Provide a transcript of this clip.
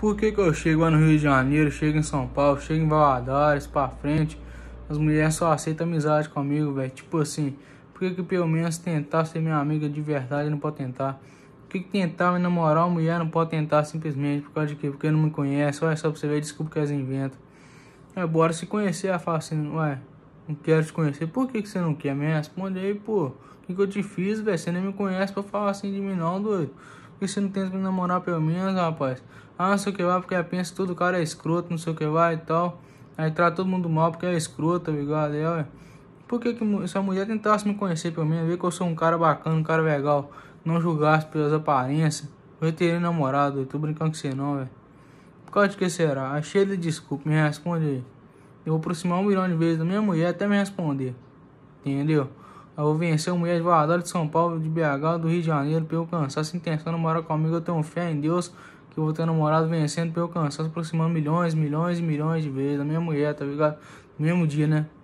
por que, que eu chego lá no Rio de Janeiro, chego em São Paulo, chego em Valadares, pra frente, as mulheres só aceitam amizade comigo, velho? Tipo assim, por que, que pelo menos tentar ser minha amiga de verdade não pode tentar? Por que, que tentar me namorar uma mulher não pode tentar simplesmente por causa de quê? Porque não me conhece, olha só pra você ver, desculpa que elas inventam. É, bora se conhecer, a fala assim, ué, não quero te conhecer. Por que, que você não quer? Me responde aí, pô. O que, que eu te fiz, velho? Você nem me conhece pra falar assim de mim, não, doido você não tem me namorar pelo menos, rapaz. Ah, não sei o que vai, porque pensa todo cara é escroto, não sei o que vai e tal. Aí trata todo mundo mal porque é escroto, tá ligado? Aí, é, ué. Por que, que essa mulher tentasse me conhecer pelo menos, ver que eu sou um cara bacana, um cara legal, não julgasse pelas aparências, eu teria namorado, eu tô brincando com você não, velho. Por causa de que será? Achei de desculpa, me responde aí. Eu vou aproximar um milhão de vezes da minha mulher até me responder. Entendeu? vou vencer a mulher de de São Paulo, de BH, do Rio de Janeiro, pelo cansaço, intenção namorar comigo. Eu tenho fé em Deus que eu vou ter namorado vencendo pelo cansaço, aproximando milhões, milhões e milhões de vezes. A minha mulher, tá ligado? No mesmo dia, né?